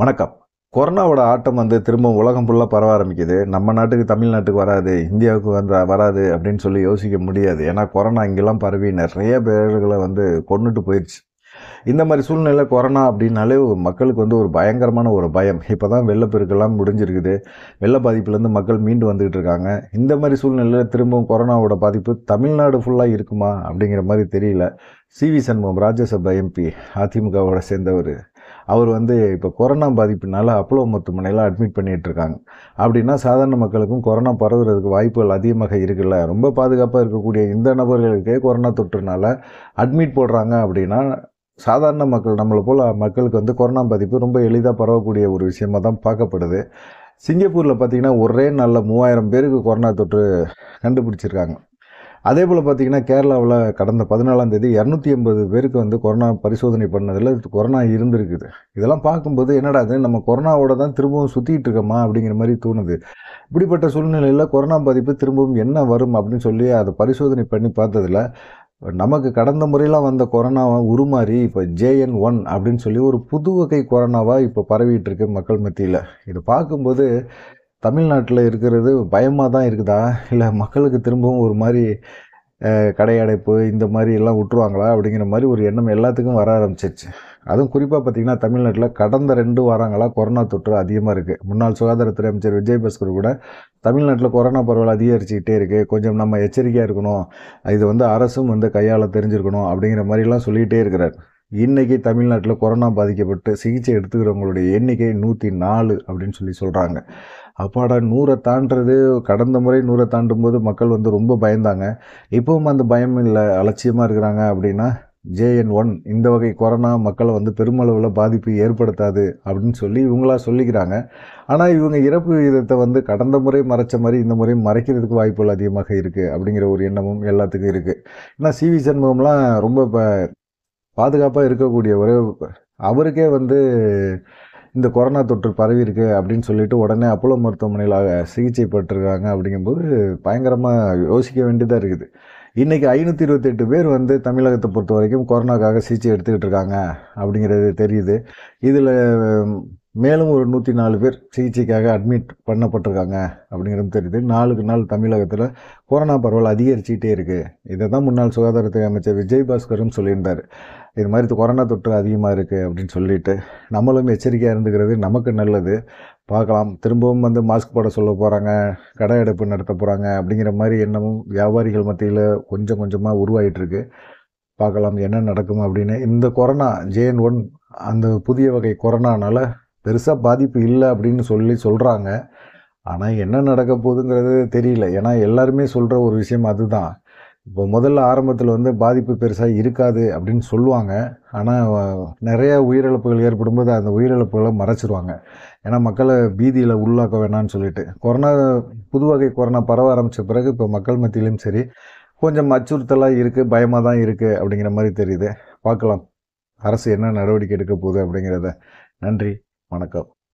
வணக்கம் கொரோனாவோட ஆட்டம் வந்து திரும்ப உலகம் ஃபுல்லாக பரவ ஆரம்பிக்குது நம்ம நாட்டுக்கு தமிழ்நாட்டுக்கு வராது இந்தியாவுக்கு வந்து வராது அப்படின்னு சொல்லி யோசிக்க முடியாது ஏன்னா கொரோனா இங்கெல்லாம் பரவி நிறைய பேர்களை வந்து கொண்டுட்டு போயிடுச்சு இந்த மாதிரி சூழ்நிலை கொரோனா அப்படின்னாலே மக்களுக்கு வந்து ஒரு பயங்கரமான ஒரு பயம் இப்போ தான் வெள்ளப்பெருக்கெல்லாம் முடிஞ்சிருக்குது வெள்ள பாதிப்புலேருந்து மக்கள் மீண்டு வந்துகிட்டு இருக்காங்க இந்த மாதிரி சூழ்நிலையில் திரும்பவும் கொரோனாவோட பாதிப்பு தமிழ்நாடு ஃபுல்லாக இருக்குமா அப்படிங்கிற மாதிரி தெரியல C V Shanmugam Rajya Sabha MP அதிமுகவோட சேர்ந்தவர் அவர் வந்து இப்போ கொரோனா பாதிப்புனால அப்போலோ மருத்துவமனையில் அட்மிட் பண்ணிகிட்டு இருக்காங்க அப்படின்னா சாதாரண மக்களுக்கும் கொரோனா பரவுறதுக்கு வாய்ப்புகள் அதிகமாக இருக்குல்ல ரொம்ப பாதுகாப்பாக இருக்கக்கூடிய இந்த நபர்களுக்கே கொரோனா தொற்றுனால அட்மிட் போடுறாங்க அப்படின்னா சாதாரண மக்கள் நம்மளை போல் மக்களுக்கு வந்து கொரோனா பாதிப்பு ரொம்ப எளிதாக பரவக்கூடிய ஒரு விஷயமாக தான் பார்க்கப்படுது சிங்கப்பூரில் பார்த்திங்கன்னா ஒரே நல்ல மூவாயிரம் பேருக்கு கொரோனா தொற்று கண்டுபிடிச்சிருக்காங்க அதே போல் பார்த்திங்கன்னா கேரளாவில் கடந்த பதினாலாம் தேதி இரநூத்தி ஐம்பது பேருக்கு வந்து கொரோனா பரிசோதனை பண்ணதில் கொரோனா இருந்திருக்குது இதெல்லாம் பார்க்கும்போது என்னடா நம்ம கொரோனாவோட தான் திரும்பவும் சுற்றிட்டு இருக்கோமா அப்படிங்கிற மாதிரி தோணுது இப்படிப்பட்ட சூழ்நிலையில் கொரோனா பாதிப்பு திரும்பவும் என்ன வரும் அப்படின்னு சொல்லி அதை பரிசோதனை பண்ணி பார்த்ததில் நமக்கு கடந்த முறையெல்லாம் வந்த கொரோனாவை உருமாறி இப்போ ஜேஎன் ஒன் அப்படின்னு சொல்லி ஒரு புது வகை கொரோனாவாக இப்போ பரவிட்டு இருக்கு மக்கள் மத்தியில் இது பார்க்கும்போது தமிழ்நாட்டில் இருக்கிறது பயமாக தான் இருக்குதா இல்லை மக்களுக்கு திரும்பவும் ஒரு மாதிரி கடையடைப்பு இந்த மாதிரி எல்லாம் விட்டுருவாங்களா அப்படிங்கிற மாதிரி ஒரு எண்ணம் எல்லாத்துக்கும் வர ஆரம்பிச்சிச்சு அதுவும் குறிப்பாக பார்த்திங்கன்னா தமிழ்நாட்டில் கடந்த ரெண்டு வாரங்களாக கொரோனா தொற்று அதிகமாக இருக்குது முன்னாள் சுகாதாரத்துறை அமைச்சர் விஜயபாஸ்கர் கூட தமிழ்நாட்டில் கொரோனா பரவல் அதிகரிச்சுக்கிட்டே இருக்குது கொஞ்சம் நம்ம எச்சரிக்கையாக இருக்கணும் இது வந்து அரசும் வந்து கையால் தெரிஞ்சிருக்கணும் அப்படிங்கிற மாதிரிலாம் சொல்லிகிட்டே இருக்கிறார் இன்றைக்கி தமிழ்நாட்டில் கொரோனா பாதிக்கப்பட்டு சிகிச்சை எடுத்துக்கிறவங்களுடைய எண்ணிக்கை நூற்றி நாலு அப்படின்னு சொல்லி சொல்கிறாங்க அப்பாடா நூறை தாண்டுறது கடந்த முறை நூறை தாண்டும் போது மக்கள் வந்து ரொம்ப பயந்தாங்க இப்போவும் அந்த பயம் இல்லை அலட்சியமாக இருக்கிறாங்க அப்படின்னா ஜேஎன் ஒன் இந்த வகை கொரோனா மக்களை வந்து பெருமளவில் பாதிப்பு ஏற்படுத்தாது அப்படின்னு சொல்லி இவங்களா சொல்லிக்கிறாங்க ஆனால் இவங்க இறப்பு விகிதத்தை வந்து கடந்த முறை மறைச்ச மாதிரி இந்த முறை மறைக்கிறதுக்கு வாய்ப்புகள் அதிகமாக இருக்குது அப்படிங்கிற ஒரு எண்ணமும் எல்லாத்துக்கும் இருக்குது ஏன்னா சிவி சண்முகம்லாம் ரொம்ப இப்போ பாதுகாப்பாக இருக்கக்கூடிய ஒரே அவருக்கே வந்து இந்த கொரோனா தொற்று பரவி இருக்கு அப்படின்னு சொல்லிட்டு உடனே அப்போலோ மருத்துவமனையில் சிகிச்சை பெற்றிருக்காங்க அப்படிங்கும்போது பயங்கரமாக யோசிக்க வேண்டியதாக இருக்குது இன்றைக்கி ஐநூற்றி இருபத்தெட்டு பேர் வந்து தமிழகத்தை பொறுத்த வரைக்கும் கொரோனாக்காக சிகிச்சை எடுத்துக்கிட்டு இருக்காங்க அப்படிங்கிறது தெரியுது இதில் மேலும் ஒரு நூற்றி நாலு பேர் சிகிச்சைக்காக அட்மிட் பண்ணப்பட்டிருக்காங்க அப்படிங்கிறது தெரியுது நாளுக்கு நாள் தமிழகத்தில் கொரோனா பரவல் அதிகரிச்சிக்கிட்டே இருக்குது இதை தான் முன்னாள் சுகாதாரத்துறை அமைச்சர் விஜய் பாஸ்கரும் சொல்லியிருந்தார் இது மாதிரி கொரோனா தொற்று அதிகமாக இருக்குது அப்படின்னு சொல்லிட்டு நம்மளும் எச்சரிக்கையாக இருந்துக்கிறது நமக்கு நல்லது பார்க்கலாம் திரும்பவும் வந்து மாஸ்க் போட சொல்ல போகிறாங்க கடை எடுப்பு நடத்த போகிறாங்க அப்படிங்கிற மாதிரி எண்ணமும் வியாபாரிகள் மத்தியில் கொஞ்சம் கொஞ்சமாக உருவாகிட்டுருக்கு பார்க்கலாம் என்ன நடக்கும் அப்படின்னு இந்த கொரோனா ஜேஎன் ஒன் அந்த புதிய வகை கொரோனானால் பெருசாக பாதிப்பு இல்லை அப்படின்னு சொல்லி சொல்கிறாங்க ஆனால் என்ன நடக்க போகுதுங்கிறது தெரியல ஏன்னா எல்லாருமே சொல்கிற ஒரு விஷயம் அதுதான் இப்போ முதல்ல ஆரம்பத்தில் வந்து பாதிப்பு பெருசாக இருக்காது அப்படின்னு சொல்லுவாங்க ஆனால் நிறையா உயிரிழப்புகள் ஏற்படும்போது அந்த உயிரிழப்புகளை மறைச்சிருவாங்க ஏன்னா மக்களை பீதியில் உள்ளாக்க வேணாம்னு சொல்லிட்டு கொரோனா புது வகை கொரோனா பரவ ஆரம்பித்த பிறகு இப்போ மக்கள் மத்தியிலையும் சரி கொஞ்சம் அச்சுறுத்தலாக இருக்குது பயமாக தான் இருக்குது அப்படிங்கிற மாதிரி தெரியுது பார்க்கலாம் அரசு என்ன நடவடிக்கை எடுக்க போகுது அப்படிங்கிறத நன்றி வணக்கம்